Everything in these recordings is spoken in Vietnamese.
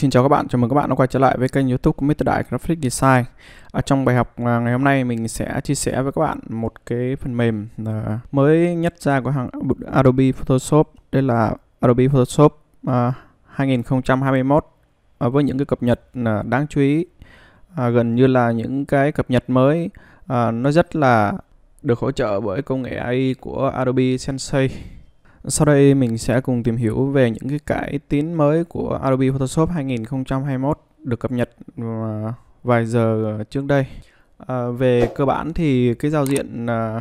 Xin chào các bạn, chào mừng các bạn đã quay trở lại với kênh youtube của Mr. Đại Graphic Design à, Trong bài học à, ngày hôm nay mình sẽ chia sẻ với các bạn một cái phần mềm à, mới nhất ra của hàng Adobe Photoshop Đây là Adobe Photoshop 2021 à, với những cái cập nhật đáng chú ý gần như là những cái cập nhật mới nó rất là được hỗ trợ bởi công nghệ AI của Adobe Sensei sau đây mình sẽ cùng tìm hiểu về những cái cải tiến mới của Adobe Photoshop 2021 được cập nhật ờ, vài giờ trước đây. À, về cơ bản thì cái giao diện ờ,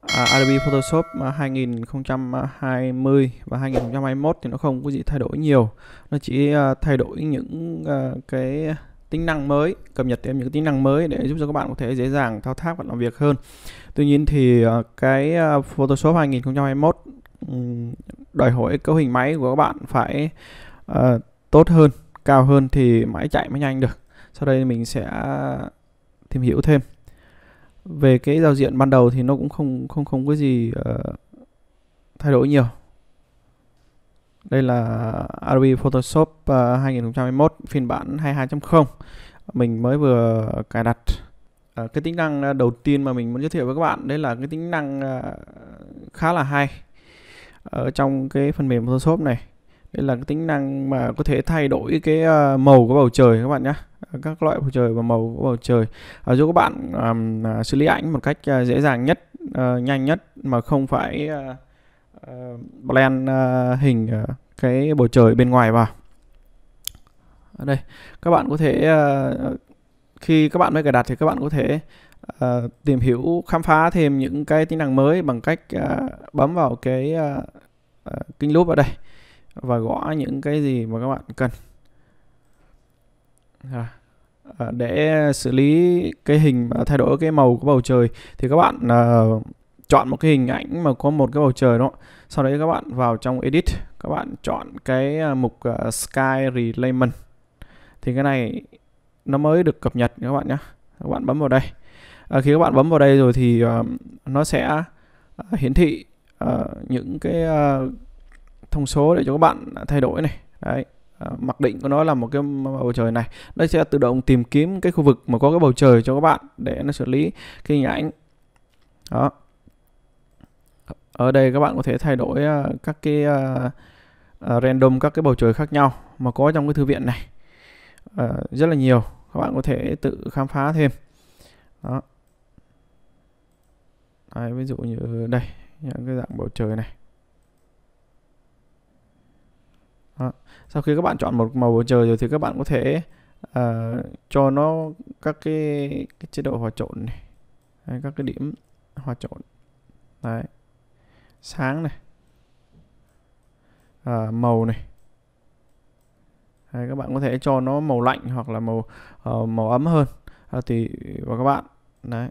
à, Adobe Photoshop 2020 và 2021 thì nó không có gì thay đổi nhiều. Nó chỉ à, thay đổi những à, cái tính năng mới, cập nhật thêm những tính năng mới để giúp cho các bạn có thể dễ dàng thao tác và làm việc hơn. Tuy nhiên thì cái Photoshop 2021 đòi hỏi cấu hình máy của các bạn phải uh, tốt hơn cao hơn thì máy chạy mới nhanh được sau đây mình sẽ tìm hiểu thêm về cái giao diện ban đầu thì nó cũng không không không có gì uh, thay đổi nhiều đây là Adobe Photoshop uh, ờ, 2021 phiên bản 22.0 mình mới vừa cài đặt uh, cái tính năng đầu tiên mà mình muốn giới thiệu với các bạn đấy là cái tính năng uh, khá là hay ở trong cái phần mềm Photoshop này đây là cái tính năng mà có thể thay đổi cái ờ, màu của bầu trời các bạn nhé ờ, các loại bầu trời và màu của bầu trời à, giúp các bạn um, xử lý ảnh một cách dễ dàng nhất uh, nhanh nhất mà không phải uh, uh, blend uh, hình uh, cái bầu trời bên ngoài vào ở đây các bạn có thể uh, khi các bạn mới cài đặt thì các bạn có thể Ờ, tìm hiểu khám phá thêm những cái tính năng mới bằng cách uh, bấm vào cái uh, uh, kênh loop ở đây và gõ những cái gì mà các bạn cần à, để xử lý cái hình uh, thay đổi cái màu của bầu trời thì các bạn uh, chọn một cái hình ảnh mà có một cái bầu trời đó sau đấy các bạn vào trong edit các bạn chọn cái mục uh, sky relayment thì cái này nó mới được cập nhật các bạn nhé các bạn bấm vào đây à, khi các bạn bấm vào đây rồi thì uh, nó sẽ ờ, hiển thị uh, những cái uh, thông số để cho các bạn thay đổi này đấy uh, mặc định của nó là một cái bầu trời này nó sẽ tự động tìm kiếm cái khu vực mà có cái bầu trời cho các bạn để nó xử lý cái hình ảnh đó ở đây các bạn có thể thay đổi uh, các cái uh, uh, random các cái bầu trời khác nhau mà có trong cái thư viện này uh, rất là nhiều các bạn có thể tự khám phá thêm đó Đấy, ví dụ như đây những cái dạng bầu trời này Đó. sau khi các bạn chọn một màu bầu trời rồi thì các bạn có thể uh, cho nó các cái, cái chế độ hòa trộn này Đấy, các cái điểm hòa trộn Đấy. sáng này à, màu này Đấy, các bạn có thể cho nó màu lạnh hoặc là màu uh, màu ấm hơn à, thì và các bạn đấy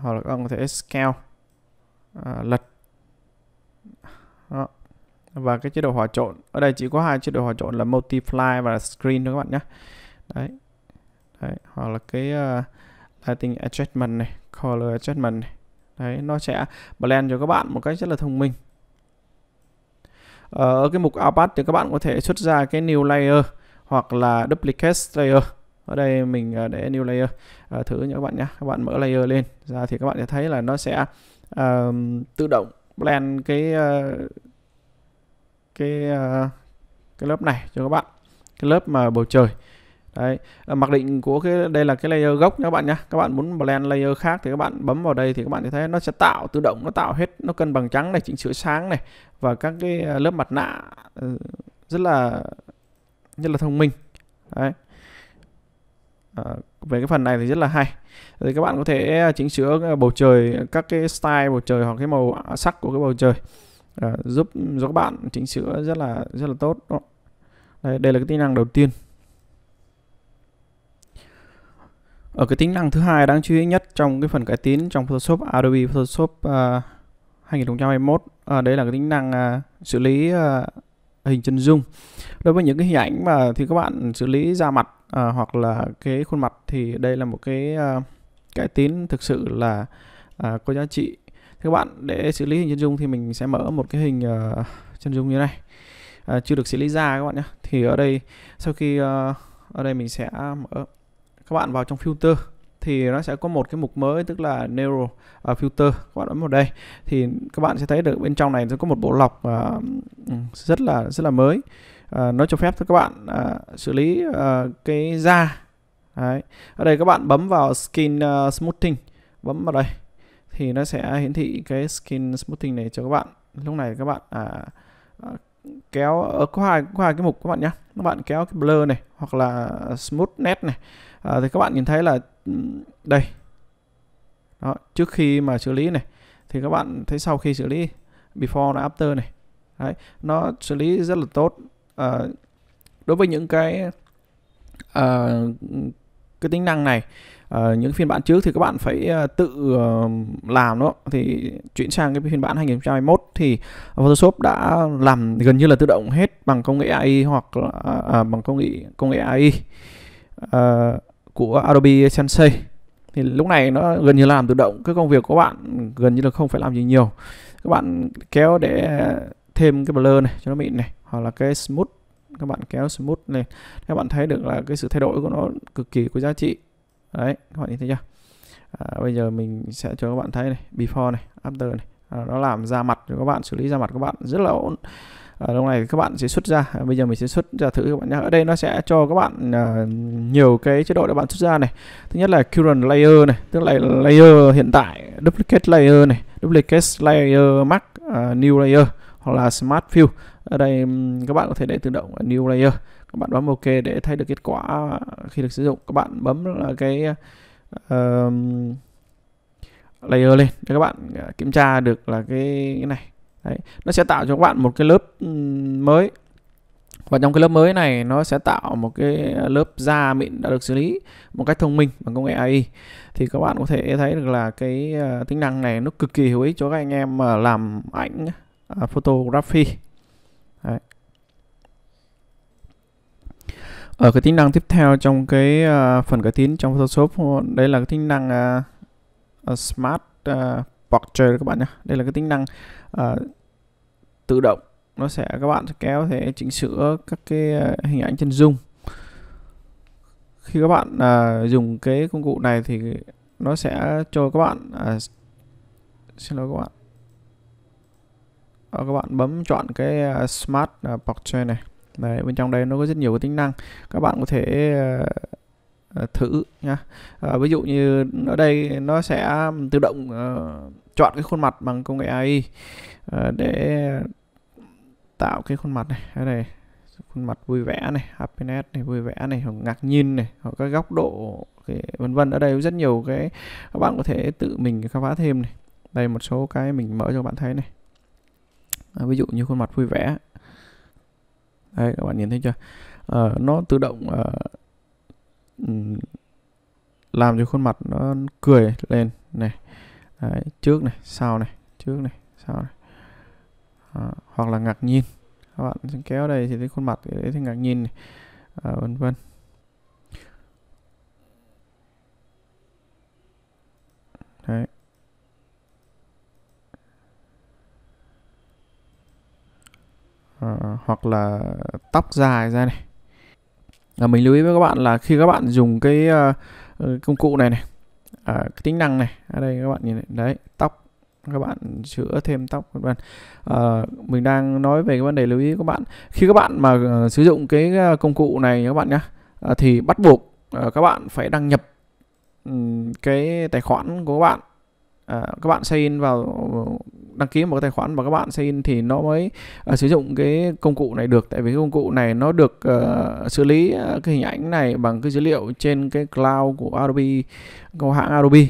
hoặc là các bạn có thể scale à, lật đó. và cái chế độ hòa trộn ở đây chỉ có hai chế độ hòa trộn là multiply và là screen thôi các bạn nhé đấy đấy hoặc là cái uh, lighting adjustment này color adjustment này đấy nó sẽ blend cho các bạn một cách rất là thông minh ờ, ở cái mục output thì các bạn có thể xuất ra cái new layer hoặc là duplicate layer ở đây mình à, để new layer à, thử nhé các bạn nhé các bạn mở layer lên ra thì các bạn sẽ thấy là nó sẽ uh, tự động blend cái uh, cái uh, cái lớp này cho các bạn cái lớp mà bầu trời đấy à, mặc định của cái đây là cái layer gốc nha các bạn nhé các bạn muốn blend layer khác thì các bạn bấm vào đây thì các bạn sẽ thấy nó sẽ tạo tự động nó tạo hết nó cân bằng trắng này chỉnh sửa sáng này và các cái lớp mặt nạ ừ, rất là rất là thông minh đấy À, về cái phần này thì rất là hay thì các bạn có thể à, chỉnh sửa à, bầu trời à, các cái style bầu trời hoặc cái màu sắc của cái bầu trời à, giúp giúp các bạn chỉnh sửa rất là rất là tốt đó. Đây, đây là cái tính năng đầu tiên ở ờ, cái tính năng thứ hai đáng chú ý nhất trong cái phần cải tiến trong Photoshop Adobe Photoshop uh, 2021 à, đấy là cái tính năng à, xử lý à, hình chân dung đối với những cái hình ảnh mà thì các bạn xử lý da mặt à, hoặc là cái khuôn mặt thì đây là một cái à, ờ, cải tiến thực sự là à, có giá trị các bạn để xử lý hình chân dung thì mình sẽ mở một cái hình uh, chân dung như này uh, chưa được xử lý ra các bạn nhé thì ở đây sau khi uh, ở đây mình sẽ mở các bạn vào trong filter thì nó sẽ có một cái mục mới tức là neural uh, filter các bạn ấn vào đây thì các bạn sẽ thấy được bên trong này sẽ có một bộ lọc uh, rất là rất là mới Ờ, nó cho phép các bạn uh, xử lý uh, cái da Đấy. ở đây các bạn bấm vào skin uh, smoothing bấm vào đây thì nó sẽ hiển thị cái skin smoothing này cho các bạn lúc này các bạn à, à, kéo ở có hai có hai cái mục các bạn nhé các bạn kéo cái blur này hoặc là smooth net này à, thì các bạn nhìn thấy là đây đó trước khi mà xử lý này thì các bạn thấy sau khi xử lý before và after này Đấy, nó xử lý rất là tốt à, đối với những cái à, cái tính năng này à, những phiên bản trước thì các bạn phải à, tự à, làm đó thì chuyển sang cái phiên bản 2021 thì Photoshop đã làm gần như là tự động hết bằng công nghệ AI hoặc là, à, bằng công nghệ công nghệ AI à, của Adobe Sensei thì lúc này nó gần như làm tự động cái công việc của bạn gần như là không phải làm gì nhiều các bạn kéo để thêm cái blur này cho nó mịn này hoặc là cái smooth các bạn kéo smooth lên các bạn thấy được là cái sự thay đổi của nó cực kỳ có giá trị đấy các bạn nhìn thấy chưa à, bây giờ mình sẽ cho các bạn thấy này before này after này à, nó làm ra mặt cho các bạn xử lý ra mặt các bạn rất là ổn ở à, trong này các bạn sẽ xuất ra à, bây giờ mình sẽ xuất ra thử các bạn nhé ở đây nó sẽ cho các bạn à, nhiều cái chế độ để bạn xuất ra này thứ nhất là current layer này tức là layer hiện tại duplicate layer này duplicate layer mark uh, à, new layer hoặc là smart fill ở đây các bạn có thể để tự động ở new layer các bạn bấm ok để thấy được kết quả khi được sử dụng các bạn bấm là cái uh, layer lên để các bạn à, kiểm tra được là cái, cái này Đấy. nó sẽ tạo cho các bạn một cái lớp mới và trong cái lớp mới này nó sẽ tạo một cái lớp da mịn đã được xử lý một cách thông minh bằng công nghệ AI thì các bạn có thể thấy được là cái à, tính năng này nó cực kỳ hữu ích cho các anh em mà làm ảnh à, photography ở ờ, cái tính năng tiếp theo trong cái uh, phần cải tiến trong Photoshop ờ, đây là cái tính năng uh, Smart uh, Portrait các bạn nhé đây là cái tính năng uh, tự động nó sẽ các bạn kéo thể chỉnh sửa các cái uh, hình ảnh chân dung khi các bạn uh, dùng cái công cụ này thì nó sẽ cho các bạn uh, xin lỗi các bạn uh, các bạn bấm chọn cái uh, Smart uh, Portrait này Đấy, bên trong đây nó có rất nhiều cái tính năng các bạn có thể uh, thử nha uh, ờ, ví dụ như ở đây nó sẽ tự động uh, chọn cái khuôn mặt bằng công nghệ AI uh, để tạo cái khuôn mặt này ở đây khuôn mặt vui vẻ này happiness này vui vẻ này hoặc ngạc nhiên này hoặc các góc độ cái vân vân ở đây có rất nhiều cái các bạn có thể tự mình khám phá thêm này đây một số cái mình mở cho các bạn thấy này à, ví dụ như khuôn mặt vui vẻ đấy các bạn nhìn thấy chưa à, nó tự động à, làm cho khuôn mặt nó cười lên này đấy, trước này sau này trước này sau này à, hoặc là ngạc nhiên các bạn kéo đây thì thấy khuôn mặt đấy thì ngạc nhiên này à, vân vân đấy Ờ, hoặc là tóc dài ra này à, mình lưu ý với các bạn là khi các bạn dùng cái uh, công cụ này này à, cái tính năng này ở đây các bạn nhìn này. đấy tóc các bạn chữa thêm tóc các bạn à, mình đang nói về cái vấn đề lưu ý các bạn khi các bạn mà uh, sử dụng cái công cụ này các bạn nhé à, thì bắt buộc uh, các bạn phải đăng nhập um, cái tài khoản của các bạn à, các bạn sign in vào đăng ký một cái tài khoản và các bạn sign thì nó mới uh, sử dụng cái công cụ này được tại vì cái công cụ này nó được uh, xử lý ờ, cái hình ảnh này bằng cái dữ liệu trên cái cloud của Adobe của hãng Adobe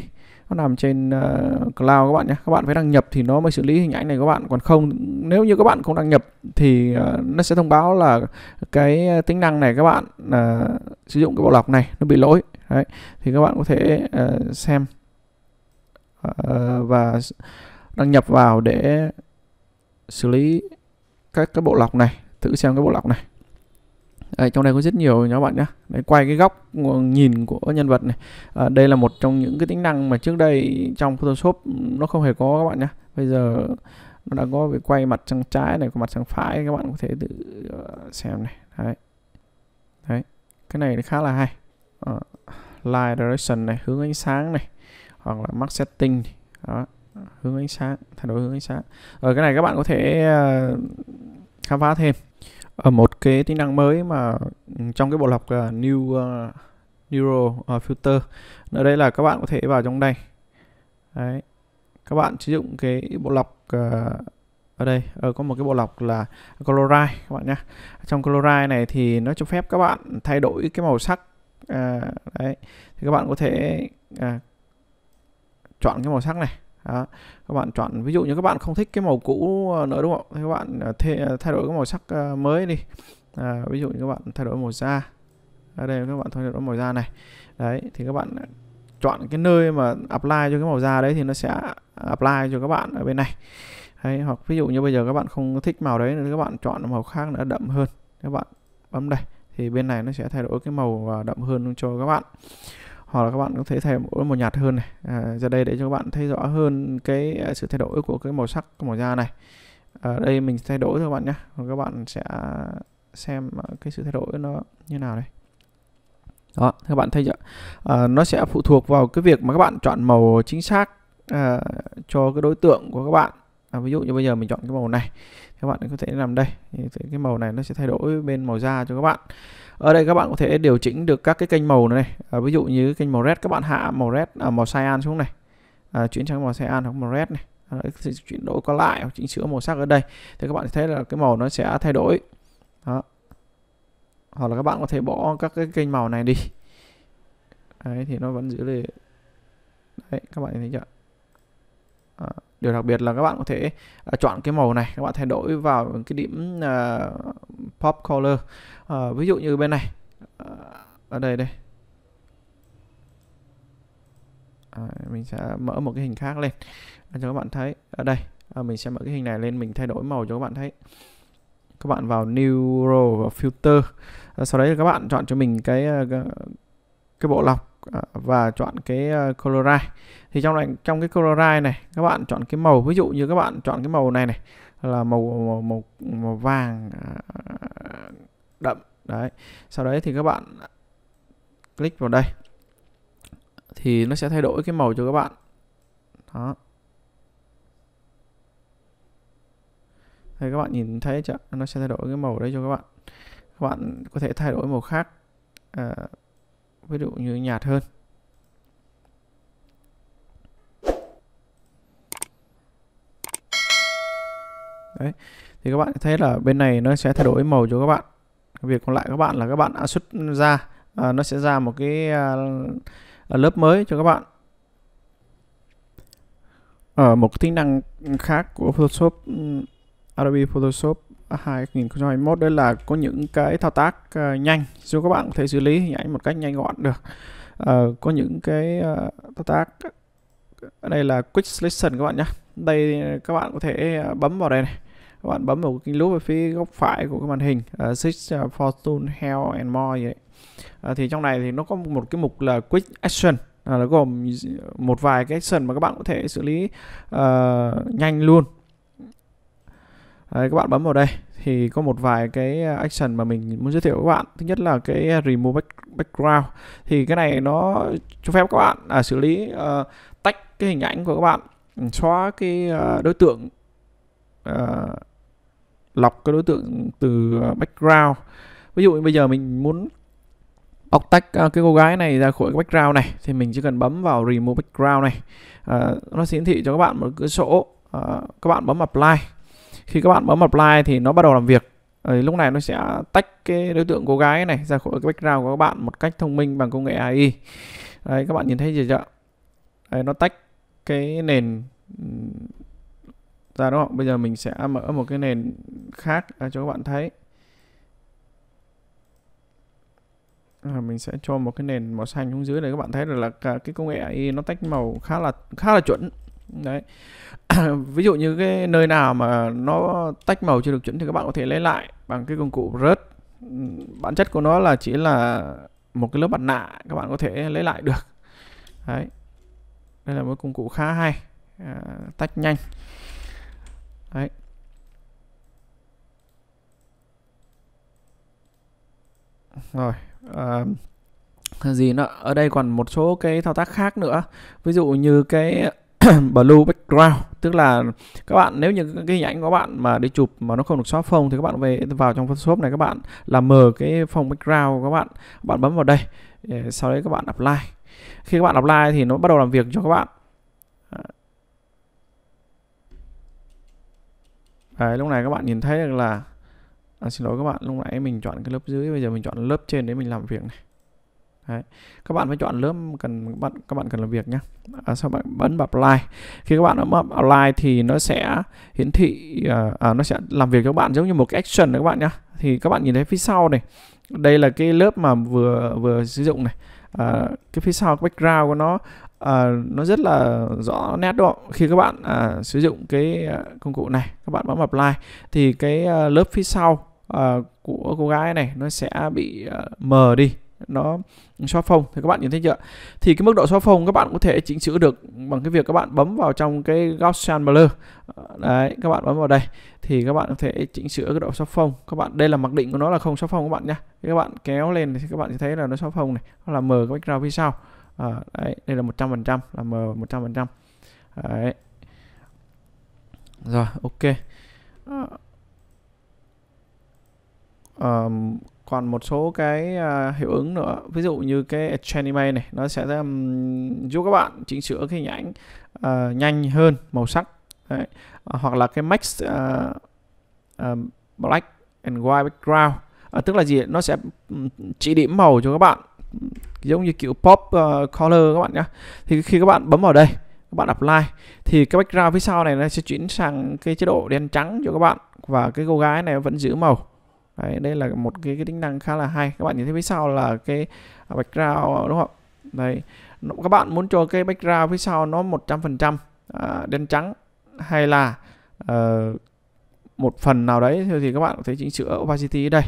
nó nằm trên uh, cloud các bạn nhé các bạn phải đăng nhập thì nó mới xử lý hình ảnh này các bạn còn không nếu như các bạn không đăng nhập thì uh, nó sẽ thông báo là cái tính năng này các bạn uh, sử dụng cái bộ lọc này nó bị lỗi Đấy. thì các bạn có thể uh, xem uh, và đăng nhập vào để xử lý các cái bộ lọc này thử xem cái bộ lọc này Ở trong đây có rất nhiều nhóm bạn nhé Đấy, quay cái góc nhìn của nhân vật này à, đây là một trong những cái tính năng mà trước đây trong Photoshop nó không hề có các bạn nhé bây giờ nó đã có về quay mặt sang trái này có mặt sang phải các bạn có thể tự ờ, xem này đấy đấy cái này khá là hay à, light direction này hướng ánh sáng này hoặc là mark setting này. đó hướng ánh sáng thay đổi hướng ánh sáng ở ờ, cái này các bạn có thể uh, khám phá thêm ở ờ, một cái tính năng mới mà ừ, trong cái bộ lọc uh, new uh, neural uh, filter ở đây là các bạn có thể vào trong đây đấy các bạn sử dụng cái bộ lọc uh, ở đây ở có một cái bộ lọc là coloride các bạn nhé trong coloride này thì nó cho phép các bạn thay đổi cái màu sắc à, đấy thì các bạn có thể à, chọn cái màu sắc này đó. các bạn chọn ví dụ như các bạn không thích cái màu cũ ờ, nữa đúng không thì các bạn ờ, thay, ờ, thay đổi cái màu sắc mới đi à, ví dụ như các bạn thay đổi màu da ở đây các bạn thay đổi màu da này đấy thì các bạn chọn cái nơi mà apply cho cái màu da đấy thì nó sẽ apply cho các bạn ở bên này đấy, hoặc ví dụ như bây giờ các bạn không thích màu đấy thì các bạn chọn màu khác nó đậm hơn các bạn bấm đây thì bên này nó sẽ thay đổi cái màu đậm hơn cho các bạn hoặc là các bạn có thể thay một màu nhạt hơn này à, ra đây để cho các bạn thấy rõ hơn cái à, sự thay đổi của cái màu sắc của màu da này ở đây mình thay đổi cho các bạn nhé còn các bạn sẽ xem à, cái sự thay đổi nó như nào đây đó các bạn thấy chưa à, nó sẽ phụ thuộc vào cái việc mà các bạn chọn màu chính xác à, cho cái đối tượng của các bạn à, ví dụ như bây giờ mình chọn cái màu này các bạn có thể làm đây cái màu này nó sẽ thay đổi bên màu da cho các bạn ở đây các bạn có thể điều chỉnh được các cái kênh màu này à, ví dụ như kênh màu red các bạn hạ màu red à, màu cyan xuống này à, chuyển sang màu cyan hoặc màu red này à, chuyển đổi qua lại hoặc chỉnh sửa màu sắc ở đây thì các bạn thấy là cái màu nó sẽ thay đổi đó hoặc là các bạn có thể bỏ các cái kênh màu này đi đấy thì nó vẫn giữ lại đấy các bạn thấy chưa à, điều đặc biệt là các bạn có thể à, chọn cái màu này các bạn thay đổi vào cái điểm uh, pop color uh, ví dụ như bên này uh, ở đây đây à, mình sẽ mở một cái hình khác lên cho các bạn thấy ở đây à, mình sẽ mở cái hình này lên mình thay đổi màu cho các bạn thấy các bạn vào neural và filter à, sau đấy các bạn chọn cho mình cái cái, cái bộ lọc À, và chọn cái à, colorize thì trong này trong cái colorize này các bạn chọn cái màu ví dụ như các bạn chọn cái màu này này là màu màu màu, màu vàng à, đậm đấy sau đấy thì các bạn click vào đây thì nó sẽ thay đổi cái màu cho các bạn đó đây các bạn nhìn thấy chưa nó sẽ thay đổi cái màu đấy cho các bạn các bạn có thể thay đổi màu khác à, ví dụ như nhạt hơn đấy thì các bạn thấy là bên này nó sẽ thay đổi màu cho các bạn việc còn lại các bạn là các bạn đã xuất ra à, nó sẽ ra một cái à, à lớp mới cho các bạn ở một tính năng khác của Photoshop ừ, Adobe Photoshop 2021 đây là có những cái thao tác uh, nhanh dù các bạn có thể xử lý hình ảnh một cách nhanh gọn được uh, có những cái uh, thao tác đây là quick selection các bạn nhé đây các bạn có thể bấm vào đây này các bạn bấm vào cái nút ở phía góc phải của cái màn hình uh, Six uh, Fortune Health and More vậy uh, thì trong này thì nó có một cái mục là Quick Action uh, nó gồm một vài cái action mà các bạn có thể xử lý uh, nhanh luôn Đấy, các bạn bấm vào đây thì có một vài cái à, action mà mình muốn giới thiệu các bạn thứ nhất là cái à, remove background thì cái này nó cho phép các bạn à, xử lý uh, tách cái hình ảnh của các bạn ừ, xóa cái uh, đối tượng uh, lọc cái đối tượng từ background ví dụ bây giờ mình muốn bóc tách uh, cái cô gái này ra khỏi cái background này thì mình chỉ cần bấm vào remove background này uh, nó hiển thị cho các bạn một cửa sổ uh, các bạn bấm apply khi các bạn bấm apply thì nó bắt đầu làm việc ở ờ, lúc này nó sẽ tách cái đối tượng cô gái này ra khỏi cái background của các bạn một cách thông minh bằng công nghệ AI đấy các bạn nhìn thấy gì chưa đấy, nó tách cái nền ra đúng không bây giờ mình sẽ mở một cái nền khác à, cho các bạn thấy à, mình sẽ cho một cái nền màu xanh xuống dưới này các bạn thấy là, là cái công nghệ AI nó tách màu khá là khá là chuẩn đấy ví dụ như cái nơi nào mà nó tách màu chưa được chuẩn thì các bạn có thể lấy lại bằng cái công cụ rớt bản chất của nó là chỉ là một cái lớp mặt nạ các bạn có thể lấy lại được đấy đây là một công cụ khá hay à, tách nhanh đấy rồi à, gì nữa ở đây còn một số cái thao tác khác nữa ví dụ như cái blue background tức là các bạn nếu như cái hình ảnh của bạn mà đi chụp mà nó không được xóa phông thì các bạn về vào trong Photoshop này các bạn làm mờ cái phông background của các bạn bạn bấm vào đây sau đấy các bạn apply khi các bạn apply thì nó bắt đầu làm việc cho các bạn đấy, lúc này các bạn nhìn thấy được là à, xin lỗi các bạn lúc nãy mình chọn cái lớp dưới bây giờ mình chọn lớp trên để mình làm việc này Đấy. các bạn phải chọn lớp cần các bạn các bạn cần làm việc nhé à, sau bạn bấm vào apply khi các bạn bấm apply thì nó sẽ hiển thị à, à, nó sẽ làm việc cho các bạn giống như một cái action đấy các bạn nhé thì các bạn nhìn thấy phía sau này đây là cái lớp mà vừa vừa sử dụng này à, cái phía sau cái background của nó à, nó rất là rõ nét độ khi các bạn à, sử dụng cái à, công cụ này các bạn bấm apply thì cái à, lớp phía sau à, của cô gái này nó sẽ bị à, mờ đi nó xóa phông thì các bạn nhìn thấy chưa thì cái mức độ xóa phông các bạn có thể chỉnh sửa được bằng cái việc các bạn bấm vào trong cái Gaussian blur ờ, đấy các bạn bấm vào đây thì các bạn có thể chỉnh sửa cái độ xóa phông các bạn đây là mặc định của nó là không xóa phông các bạn nhá các bạn kéo lên thì các bạn sẽ thấy là nó xóa phông này nó là mờ cái background phía sau à, đấy đây là 100% là mờ 100% đấy rồi ok um, còn một số cái uh, hiệu ứng nữa ví dụ như cái anime này nó sẽ um, giúp các bạn chỉnh sửa cái hình ảnh uh, nhanh hơn màu sắc Đấy. Uh, hoặc là cái Max uh, uh, Black and White Background uh, tức là gì nó sẽ chỉ điểm màu cho các bạn giống như kiểu pop uh, color các bạn nhé thì khi các bạn bấm vào đây các bạn apply thì cái background phía sau này nó sẽ chuyển sang cái chế độ đen trắng cho các bạn và cái cô gái này vẫn giữ màu đấy đây là một ừ. cái, cái tính năng khá là hay các bạn nhìn thấy phía sau là cái à, background đúng không Đây, các bạn muốn cho cái background phía sau nó 100% à, đen trắng hay là uh, một phần nào đấy thì các bạn có thể chỉnh sửa opacity ở đây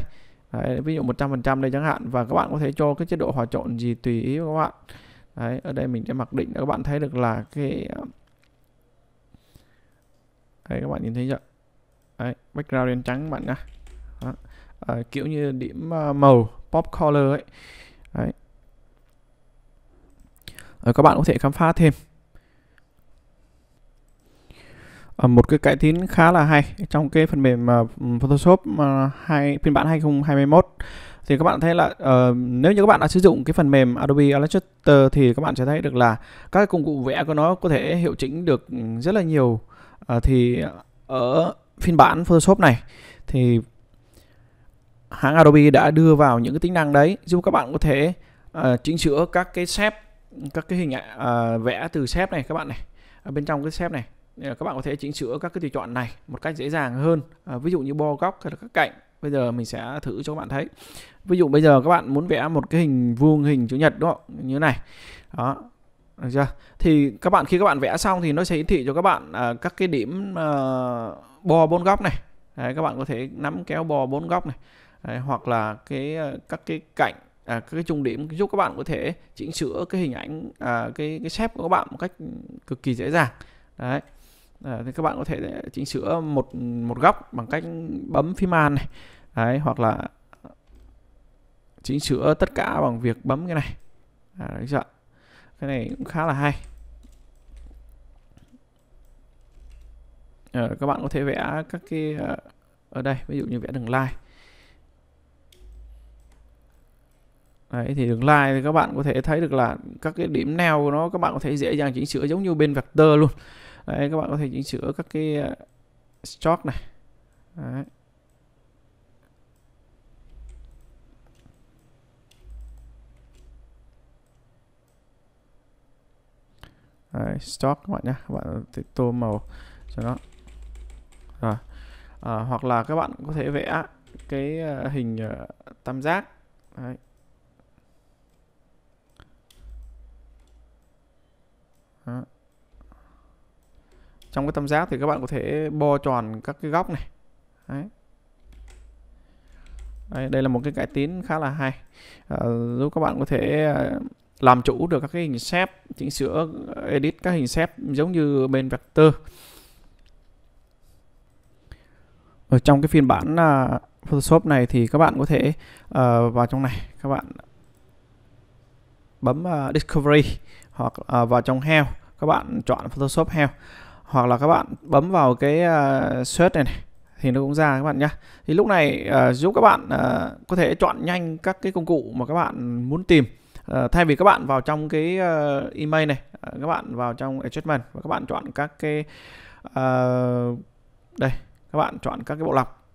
đấy, ví dụ 100% đây chẳng hạn và các bạn có thể cho cái chế độ hòa trộn gì tùy ý của các bạn đấy, ở đây mình sẽ mặc định các bạn thấy được là cái à, đấy, các bạn nhìn thấy chưa đấy, background đen trắng các bạn nhá à, kiểu như điểm ờ, màu pop color ấy Đấy. À, các bạn có thể khám phá thêm à, một cái cải tiến khá là hay trong cái phần mềm mà Photoshop mà hai phiên bản 2021 thì các bạn thấy là uh, nếu như các bạn đã sử dụng cái phần mềm Adobe Illustrator thì các bạn sẽ thấy được là các công cụ vẽ của nó có thể hiệu chỉnh được rất là nhiều uh, thì ở phiên bản Photoshop này thì hãng Adobe đã đưa vào những cái tính năng đấy giúp các bạn có thể uh, chỉnh sửa các cái shape, các cái hình uh, vẽ từ shape này các bạn này ở bên trong cái shape này các bạn có thể chỉnh sửa các cái tùy chọn này một cách dễ dàng hơn uh, ví dụ như bo góc hay là các cạnh bây giờ mình sẽ thử cho các bạn thấy ví dụ bây giờ các bạn muốn vẽ một cái hình vuông hình chữ nhật đúng không như thế này đó được chưa thì các bạn khi các bạn vẽ xong thì nó sẽ hiển thị cho các bạn uh, các cái điểm uh, bo bốn góc này Đấy, các bạn có thể nắm kéo bo bốn góc này Đấy, hoặc là cái ờ, các cái cạnh à, các cái trung điểm giúp các bạn có thể chỉnh sửa cái hình ảnh à, cái cái xếp của các bạn một cách cực kỳ dễ dàng đấy à, thì các bạn có thể ờ, chỉnh sửa một một góc bằng cách bấm phím màn này đấy, hoặc là chỉnh sửa tất cả bằng việc bấm cái này à, đấy dạ. cái này cũng khá là hay à, các bạn có thể vẽ các cái ở đây ví dụ như vẽ đường line Đấy, thì đường line thì các bạn có thể thấy được là các cái điểm neo của nó các bạn có thể dễ dàng chỉnh sửa giống như bên vector luôn Đấy, các bạn có thể chỉnh sửa các cái ờ, stroke này Đấy. Đấy, stock các bạn nhé các bạn thể tô màu cho nó rồi à, hoặc là các bạn có thể vẽ cái ờ, hình tam giác Đấy. trong cái tam giác thì các bạn có thể bo tròn các cái góc này Đấy. Đây, đây là một cái cải tiến khá là hay à, giúp các bạn có thể ờ, làm chủ được các cái hình xếp chỉnh sửa ờ, edit các hình xếp giống như bên vector ở trong cái phiên bản uh, Photoshop này thì các bạn có thể uh, vào trong này các bạn bấm uh, Discovery hoặc à, vào trong heo các bạn chọn Photoshop heo hoặc là các bạn bấm vào cái uh, search này, này thì nó cũng ra các bạn nhé thì lúc này uh, giúp các bạn uh, có thể chọn nhanh các cái công cụ mà các bạn muốn tìm uh, thay vì các bạn vào trong cái uh, email này uh, các bạn vào trong adjustment và các bạn chọn các cái uh, đây các bạn chọn các cái bộ lọc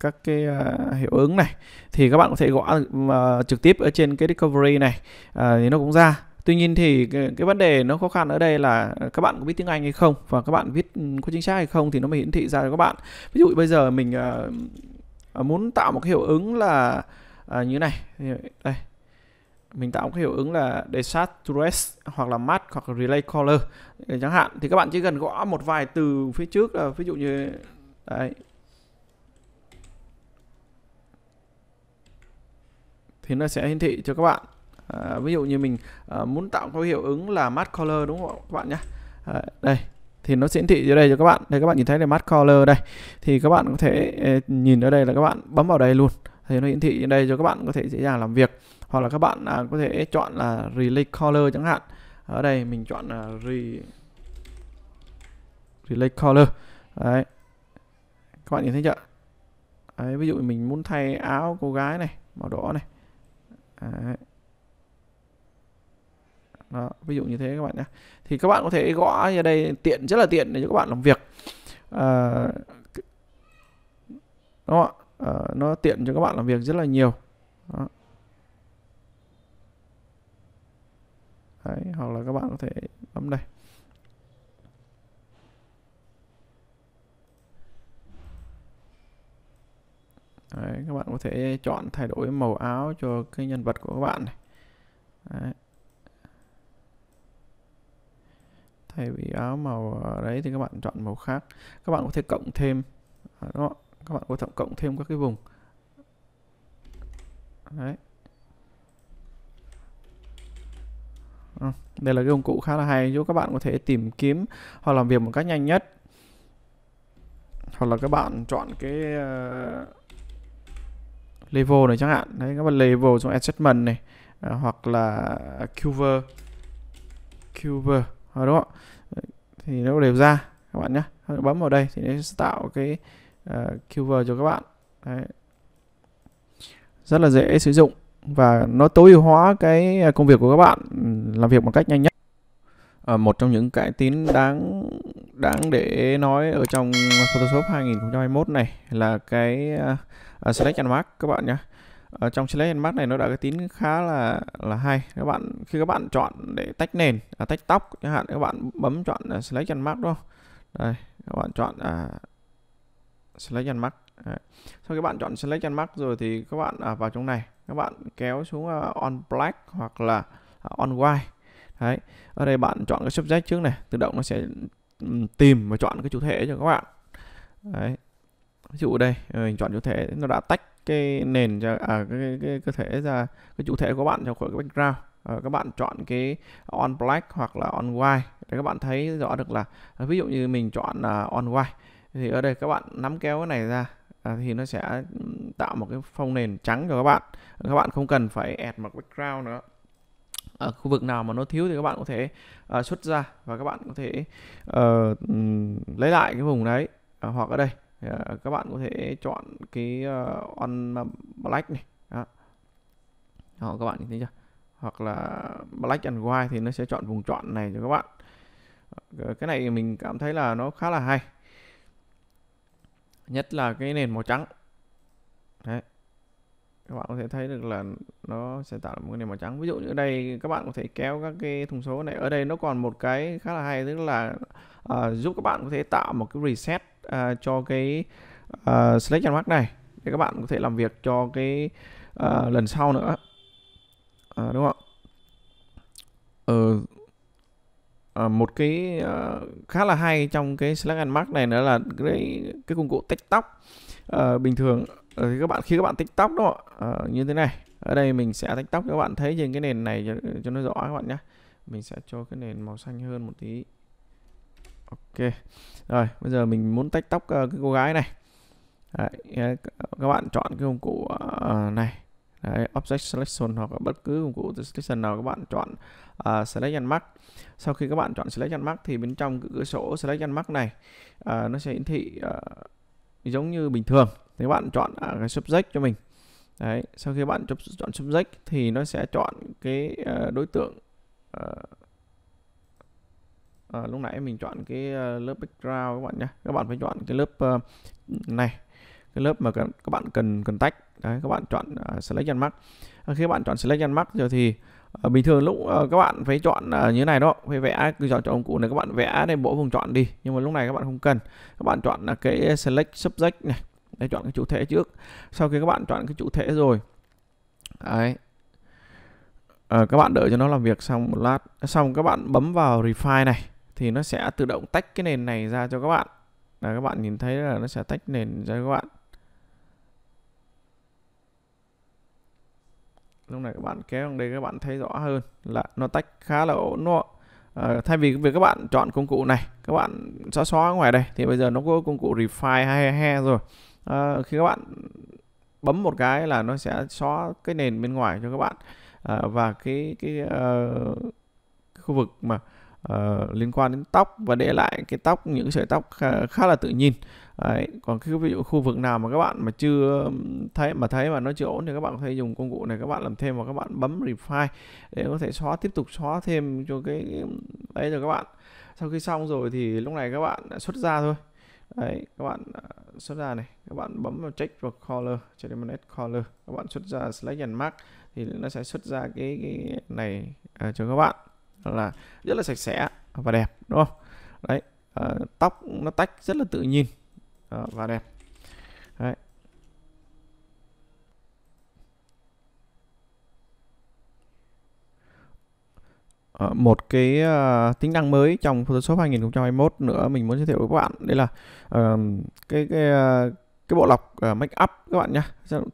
các cái uh, hiệu ứng này thì các bạn có thể gõ uh, trực tiếp ở trên cái discovery này uh, thì nó cũng ra tuy nhiên thì cái, cái vấn đề nó khó khăn ở đây là các bạn có biết tiếng Anh hay không và các bạn viết ừ, có chính xác hay không thì nó mới hiển thị ra cho các bạn ví dụ bây giờ mình uh, muốn tạo một cái hiệu ứng là uh, như này đây mình tạo một cái hiệu ứng là desaturate hoặc là mat hoặc là relay color chẳng hạn thì các bạn chỉ cần gõ một vài từ phía trước là ví dụ như đấy thì nó sẽ hiển thị cho các bạn à, ví dụ như mình à, muốn tạo có hiệu ứng là mask color đúng không các bạn nhé à, ờ, đây thì nó hiển thị ở đây cho các bạn đây các bạn nhìn thấy là mask color đây thì các bạn có thể nhìn ở đây là các bạn bấm vào đây luôn thì nó hiển thị ở đây cho các bạn có thể dễ dàng làm việc hoặc là các bạn à, có thể chọn là relay color chẳng hạn ở đây mình chọn là re... relay color đấy các bạn nhìn thấy chưa đấy, ví dụ mình muốn thay áo cô gái này màu đỏ này đấy. Đó, ví dụ như thế các bạn nhé thì các bạn có thể gõ ở đây tiện rất là tiện để cho các bạn làm việc à, đúng không? À, nó tiện cho các bạn làm việc rất là nhiều Đó. Đấy, hoặc là các bạn có thể bấm đây Đấy, các bạn có thể chọn thay đổi màu áo cho cái nhân vật của các bạn này. Đấy. thay vì áo màu ờ, đấy thì các bạn chọn màu khác các bạn có thể cộng thêm à, đó các bạn có thể cộng thêm các cái vùng đấy ờ, đây là cái công cụ khá là hay giúp các bạn có thể tìm kiếm hoặc làm việc một cách nhanh nhất hoặc là các bạn chọn cái uh, ờ, level này chẳng hạn đấy các bạn level trong adjustment này à, hoặc là cuver cuver à, đúng không thì nó đều ra các bạn nhé bấm vào đây thì nó sẽ tạo cái uh, ờ, keyword cho các bạn Đấy. rất là dễ sử dụng và nó tối ưu hóa cái à, công việc của các bạn ừ, làm việc một cách nhanh nhất à, một trong những cải tiến đáng đáng để nói ở trong Photoshop 2021 này là cái uh, à, à, Select and Mark các bạn nhé ở ờ, trong select and mask này nó đã cái tín khá là là hay các bạn khi các bạn chọn để tách nền à, tách tóc chẳng hạn các bạn bấm chọn à, select and mắt đúng không đây các bạn chọn à, select and mask sau khi bạn chọn select and mắt rồi thì các bạn à, vào trong này các bạn kéo xuống uh, on black hoặc là uh, on white đấy ở đây bạn chọn cái subject trước này tự động nó sẽ tìm và chọn cái chủ thể cho các bạn đấy ví dụ đây ờ, mình chọn chủ thể nó đã tách cái nền cho à, cái, cái, cái cơ thể ra cái chủ thể của bạn cho khỏi cái background à, các bạn chọn cái on black hoặc là on white để các bạn thấy rõ được là ờ, ví dụ như mình chọn uh, on white thì ở đây các bạn nắm kéo cái này ra à, thì nó sẽ tạo một cái phông nền trắng cho các bạn các bạn không cần phải add một background nữa ở khu vực nào mà nó thiếu thì các bạn có thể uh, xuất ra và các bạn có thể uh, lấy lại cái vùng đấy uh, hoặc ở đây Ờ, các bạn có thể chọn cái uh, on black này đó. đó các bạn nhìn thấy chưa hoặc là black and white thì nó sẽ chọn vùng chọn này cho các bạn ờ, cái này mình cảm thấy là nó khá là hay nhất là cái nền màu trắng đấy các bạn có thể thấy được là nó sẽ tạo ra một cái nền màu trắng ví dụ như ở đây các bạn có thể kéo các cái thùng số này ở đây nó còn một cái khá là hay tức là uh, giúp các bạn có thể tạo một cái reset uh, cho cái uh, Slack Janmark này để các bạn có thể làm việc cho cái uh, lần sau nữa uh, đúng không ạ uh, uh, một cái uh, khá là hay trong cái Slack mark này nữa là cái cái công cụ TikTok uh, bình thường ờ, thì các bạn khi các bạn tóc đó uh, như thế này ở đây mình sẽ TikTok cho các bạn thấy trên cái nền này cho, cho nó rõ các bạn nhé mình sẽ cho cái nền màu xanh hơn một tí ok rồi bây giờ mình muốn tách tóc ờ, cái cô gái này Đấy, ờ, các bạn chọn cái công cụ ờ, này Đấy, object selection hoặc bất cứ công cụ selection nào các bạn chọn uh, select and mark sau khi các bạn chọn select and mark thì bên trong cái cửa sổ select and mark này uh, nó sẽ hiển thị uh, giống như bình thường thì các bạn chọn uh, cái subject cho mình Đấy, sau khi bạn chọn subject thì nó sẽ chọn cái uh, đối tượng uh, à, lúc nãy mình chọn cái ờ, lớp background các bạn nhé các bạn phải chọn cái lớp uh, này cái lớp mà cần các bạn cần cần tách đấy các bạn chọn uh, select and mark à, khi các bạn chọn select and mark rồi thì uh, bình thường lúc uh, các bạn phải chọn uh, như này đó phải vẽ cứ chọn chọn công cụ này các bạn vẽ đây bộ vùng chọn đi nhưng mà lúc này các bạn không cần các bạn chọn là cái select subject này để chọn cái chủ thể trước sau khi các bạn chọn cái chủ thể rồi đấy à, các bạn đợi cho nó làm việc xong một lát xong các bạn bấm vào refine này thì nó sẽ tự động tách cái nền này ra cho các bạn là các bạn nhìn thấy là nó sẽ tách nền ra cho các bạn lúc này các bạn kéo sang đây các bạn thấy rõ hơn là nó tách khá là ổn đó à, ờ, thay vì việc các bạn chọn công cụ này các bạn xóa xóa ngoài đây thì bây giờ nó có công cụ refine hay he rồi à, khi các bạn bấm một cái là nó sẽ xóa cái nền bên ngoài cho các bạn à, và cái cái uh, khu vực mà uh, liên quan đến tóc và để lại cái tóc những sợi tóc khá, khá là tự nhiên Đấy, còn cái ví dụ khu vực nào mà các bạn mà chưa thấy mà thấy mà nó chưa ổn thì các bạn có thể dùng công cụ này các bạn làm thêm và các bạn bấm refine để có thể xóa tiếp tục xóa thêm cho cái đấy rồi các bạn sau khi xong rồi thì lúc này các bạn xuất ra thôi đấy các bạn à, xuất ra này các bạn bấm vào check vào color cho đến manage color các bạn xuất ra select and mark thì nó sẽ xuất ra cái, cái này à, cho các bạn là rất là sạch sẽ và đẹp đúng không đấy à, tóc nó tách rất là tự nhiên à, và đẹp đấy. À, một cái uh, tính năng mới trong Photoshop 2021 nữa mình muốn giới thiệu với các bạn đây là uh, cái, cái uh, cái bộ lọc uh, make up các bạn nhá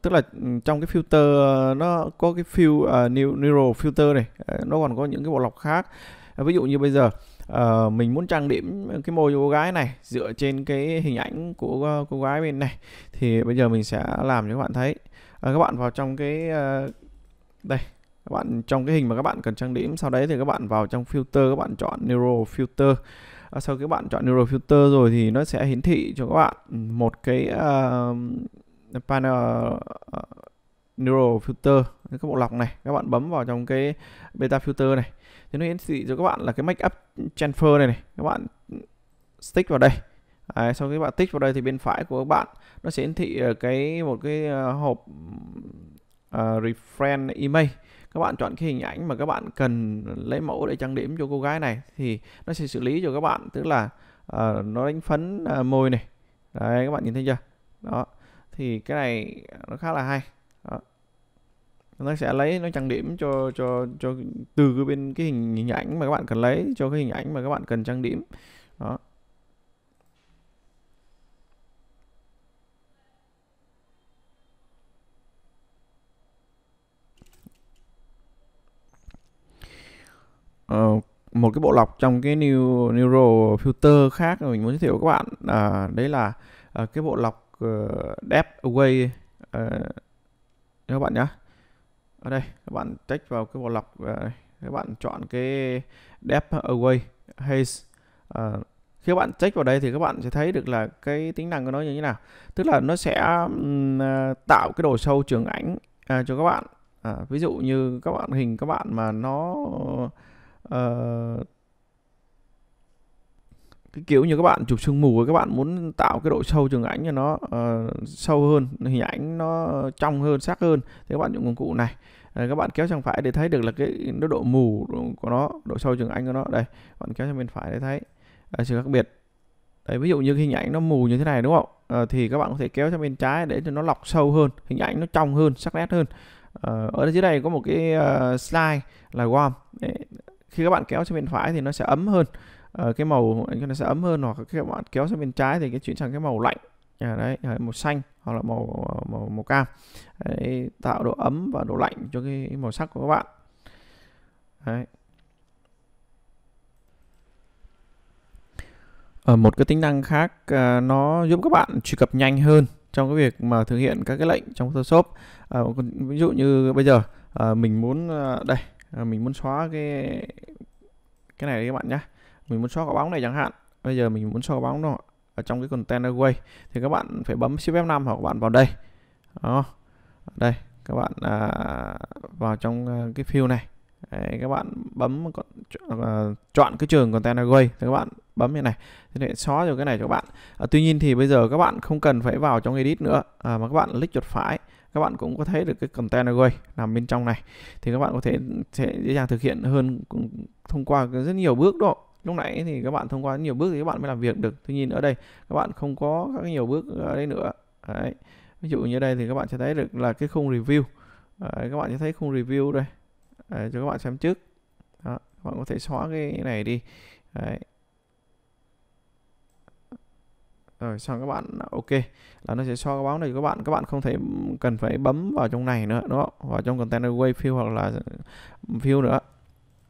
tức là ừ, trong cái filter ờ, nó có cái fill uh, neural filter này nó còn có những cái bộ lọc khác ví dụ như bây giờ uh, mình muốn trang điểm cái môi cho cô gái này dựa trên cái hình ảnh của cô gái bên này thì bây giờ mình sẽ làm cho các bạn thấy uh, các bạn vào trong cái uh, đây các bạn trong cái hình mà các bạn cần trang điểm sau đấy thì các bạn vào trong filter các bạn chọn neural filter à, sau khi bạn chọn neural filter rồi thì nó sẽ hiển thị cho các bạn một cái uh, panel uh, neural filter cái bộ lọc này các bạn bấm vào trong cái beta filter này thì nó hiển thị cho các bạn là cái make up transfer này này các bạn stick vào đây Đấy, sau khi bạn tích vào đây thì bên phải của các bạn nó sẽ hiển thị à, cái một cái uh, hộp uh, refresh email các bạn chọn cái hình ảnh mà các bạn cần lấy mẫu để trang điểm cho cô gái này thì nó sẽ xử lý cho các bạn tức là uh, nó đánh phấn uh, môi này đấy các bạn nhìn thấy chưa đó thì cái này nó khá là hay đó. nó sẽ lấy nó trang điểm cho cho cho từ cái bên cái hình, hình ảnh mà các bạn cần lấy cho cái hình ảnh mà các bạn cần trang điểm uh, một cái bộ lọc trong cái new neural filter khác mà mình muốn giới thiệu các bạn uh, đấy là uh, cái bộ lọc uh, depth away uh, các bạn nhá ở đây các bạn check vào cái bộ lọc uh, các bạn chọn cái depth away haze uh, khi các bạn check vào đây thì các bạn sẽ thấy được là cái tính năng của nó như thế nào tức là nó sẽ um, tạo cái độ sâu trường ảnh uh, cho các bạn uh, ví dụ như các bạn hình các bạn mà nó Ờ, cái kiểu như các bạn chụp sương mù các bạn muốn tạo cái độ sâu trường ảnh cho nó uh, sâu hơn hình ảnh nó trong hơn sắc hơn thì các bạn dùng công cụ này à, các bạn kéo sang phải để thấy được là cái nó độ mù của nó độ sâu trường ảnh của nó đây bạn kéo sang bên phải để thấy à, sự khác biệt đấy ví dụ như hình ảnh nó mù như thế này đúng không à, thì các bạn có thể kéo sang bên trái để cho nó lọc sâu hơn hình ảnh nó trong hơn sắc nét hơn à, ở dưới đây có một cái uh, slide là warm đấy khi các bạn kéo sang bên phải thì nó sẽ ấm hơn ờ, cái màu nó sẽ ấm hơn hoặc các bạn kéo sang bên trái thì cái chuyển sang cái màu lạnh à, đấy à, màu xanh hoặc là màu ờ, màu màu cam đấy, tạo độ ấm và độ lạnh cho cái màu sắc của các bạn đấy. Ở ờ, một cái tính năng khác ờ, nó giúp các bạn truy cập nhanh hơn trong cái việc mà thực hiện các cái lệnh trong Photoshop à, ví dụ như bây giờ à, mình muốn đây à, mình muốn xóa cái cái này đấy các bạn nhé mình muốn xóa quả bóng này chẳng hạn bây giờ mình muốn xóa quả bóng nó ở trong cái content away thì các bạn phải bấm shift F5 hoặc các bạn vào đây đó đây các bạn à, vào trong à, cái field này Đấy, các bạn bấm uh, chọn cái trường content away thì các bạn bấm như này thế này xóa được cái này cho các bạn à, tuy nhiên thì bây giờ các bạn không cần phải vào trong edit nữa à, mà các bạn click chuột phải các bạn cũng có thấy được cái content away nằm bên trong này thì các bạn có thể sẽ dễ dàng thực hiện hơn thông qua rất nhiều bước đó lúc nãy thì các bạn thông qua nhiều bước thì các bạn mới làm việc được tuy nhiên ở đây các bạn không có các nhiều bước ở đây nữa Đấy. ví dụ như đây thì các bạn sẽ thấy được là cái khung review Đấy, các bạn sẽ thấy khung review đây Đấy, cho các bạn xem trước đó. các bạn có thể xóa cái này đi Đấy rồi xong các bạn ok là nó sẽ cho cái báo này của các bạn các bạn không thấy cần phải bấm vào trong này nữa đó vào trong container wave view hoặc là view nữa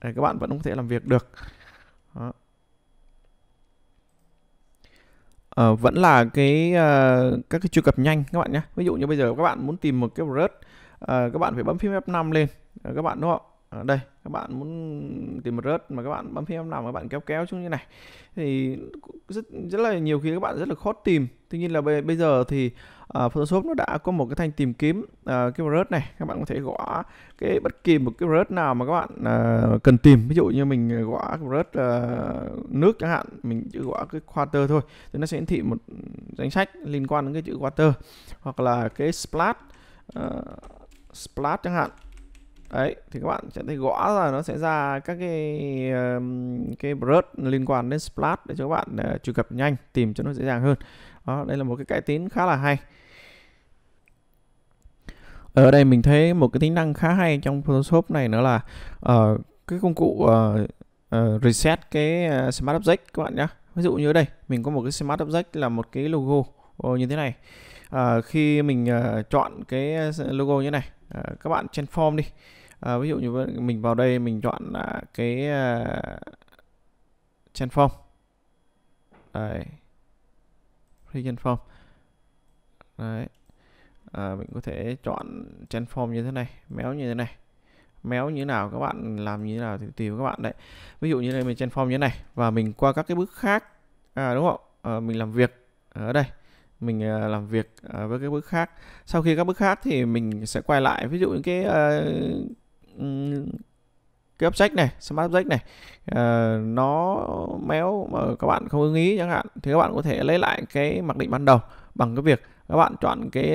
để các bạn vẫn có thể làm việc được đó. À, vẫn là cái uh, các cái truy cập nhanh các bạn nhé ví dụ như bây giờ các bạn muốn tìm một cái brush uh, các bạn phải bấm phím F5 lên uh, các bạn đúng không à, đây các bạn muốn tìm một rớt mà các bạn bấm phím nào mà các bạn kéo kéo xuống như này thì rất rất là nhiều khi các bạn rất là khó tìm tuy nhiên là bây, bây giờ thì uh, Photoshop nó đã có một cái thanh tìm kiếm uh, cái rớt này các bạn có thể gõ cái bất kỳ một cái rớt nào mà các bạn uh, cần tìm ví dụ như mình gõ rớt uh, nước chẳng hạn mình chữ gõ cái quarter thôi thì nó sẽ hiển thị một danh sách liên quan đến cái chữ quarter hoặc là cái splat uh, splat chẳng hạn đấy thì các bạn sẽ thấy gõ ra nó sẽ ra các cái cái brush liên quan đến splash để cho các bạn uh, truy cập nhanh tìm cho nó dễ dàng hơn đó đây là một cái cải tiến khá là hay ở đây mình thấy một cái tính năng khá hay trong Photoshop này nữa là uh, cái công cụ uh, uh, reset cái uh, Smart Object các bạn nhé ví dụ như ở đây mình có một cái Smart Object là một cái logo như thế này uh, khi mình uh, chọn cái logo như thế này uh, các bạn transform đi à, ví dụ như mình vào đây mình chọn là cái uh, à, trên phong đấy free trên phong đấy à, mình có thể chọn trên form như thế này méo như thế này méo như nào các bạn làm như thế nào thì tùy các bạn đấy ví dụ như đây mình trên form như thế này và mình qua các cái bước khác à, đúng không à, mình làm việc ở đây mình à, làm việc à, với các bước khác sau khi các bước khác thì mình sẽ quay lại ví dụ những cái um, cái object này smart object này uh, nó méo mà các bạn không ưng ý chẳng hạn thì các bạn có thể lấy lại cái mặc định ban đầu bằng cái việc các bạn chọn cái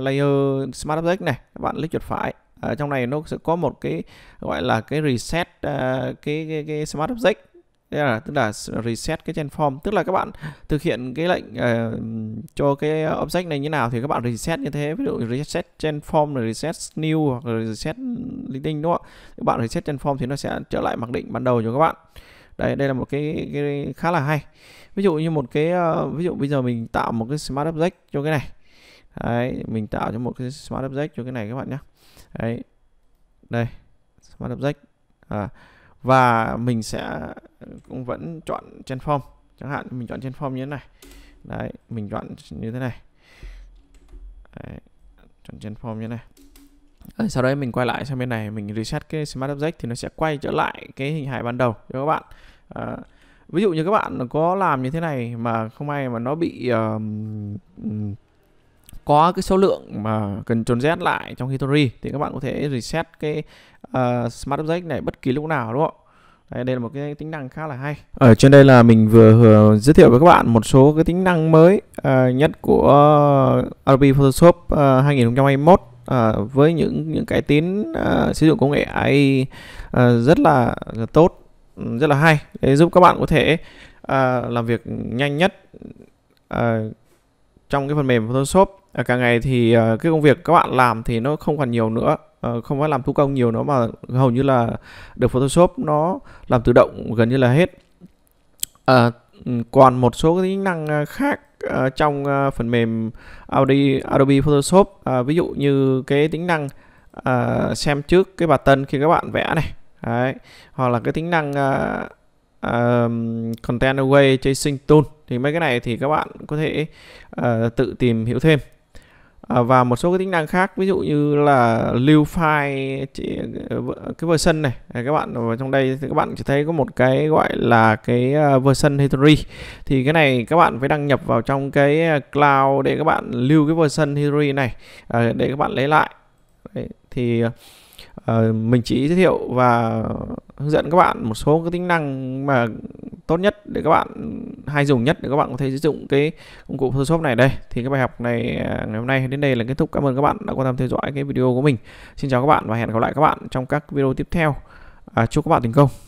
layer smart object này các bạn click chuột phải ở ờ, trong này nó sẽ có một cái gọi là cái reset uh, cái, cái cái smart object đây là tức là reset cái transform tức là các bạn thực hiện cái lệnh uh, cho cái object này như nào thì các bạn reset như thế ví dụ reset transform rồi reset new hoặc là reset linh tinh đúng không ạ các bạn reset transform thì nó sẽ trở lại mặc định ban đầu cho các bạn đây đây là một cái, cái khá là hay ví dụ như một cái uh, ví dụ bây giờ mình tạo một cái smart object cho cái này đấy mình tạo cho một cái smart object cho cái này các bạn nhé đấy đây smart object à và mình sẽ ừ, cũng vẫn chọn trên form chẳng hạn mình chọn trên form như thế này đấy mình chọn như thế này đấy, chọn trên form như thế này đấy, ờ, sau đấy mình quay lại sang bên này mình reset cái smart object thì nó sẽ quay trở lại cái hình hài ban đầu cho các bạn à, ví dụ như các bạn có làm như thế này mà không may mà nó bị uh, có cái số lượng mà cần trốn Z lại trong history thì các bạn có thể reset cái uh, Smart Object này bất kỳ lúc nào đúng không ạ? đây là một cái tính năng khá là hay. Ở trên đây là mình vừa, vừa giới thiệu với các bạn một số cái tính năng mới uh, nhất của Adobe ờ, Photoshop uh, 2021 uh, với những những cái tín uh, sử dụng công nghệ AI uh, rất là tốt, rất là hay để giúp các bạn có thể uh, làm việc nhanh nhất uh, trong cái phần mềm Photoshop. Uh, càng ngày thì uh, cái công việc các bạn làm thì nó không còn nhiều nữa Ờ, không phải làm thủ công nhiều nó mà hầu như là được Photoshop nó làm tự động gần như là hết uh, còn một số cái tính năng ờ, khác uh, trong uh, phần mềm Adobe, Adobe Photoshop uh, ví dụ như cái tính năng uh, xem trước cái button khi các bạn vẽ này Đấy. hoặc là cái tính năng uh, um, content away chasing tool thì mấy cái này thì các bạn có thể uh, tự tìm hiểu thêm À, và một số cái tính năng khác ví dụ như là lưu file cái version này à, các bạn ở trong đây thì các bạn chỉ thấy có một cái gọi là cái à, version history thì cái này các bạn phải đăng nhập vào trong cái cloud để các bạn lưu cái version history này để các bạn lấy lại Đấy, thì Ờ, mình chỉ giới thiệu và hướng dẫn các bạn một số cái tính năng mà tốt nhất để các bạn hay dùng nhất để các bạn có thể sử dụng cái công cụ Photoshop này đây thì cái bài học này à, ngày hôm nay đến đây là kết thúc cảm ơn các bạn đã quan tâm theo dõi cái video của mình xin chào các bạn và hẹn gặp lại các bạn trong các video tiếp theo à, chúc các bạn thành công